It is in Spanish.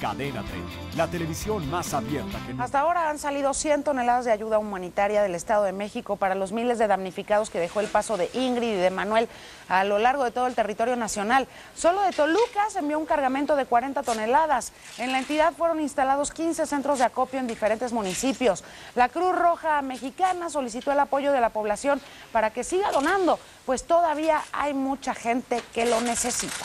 Cadena 30, la televisión más abierta Hasta ahora han salido 100 toneladas de ayuda humanitaria del Estado de México para los miles de damnificados que dejó el paso de Ingrid y de Manuel a lo largo de todo el territorio nacional. Solo de Toluca se envió un cargamento de 40 toneladas. En la entidad fueron instalados 15 centros de acopio en diferentes municipios. La Cruz Roja Mexicana solicitó el apoyo de la población para que siga donando, pues todavía hay mucha gente que lo necesita.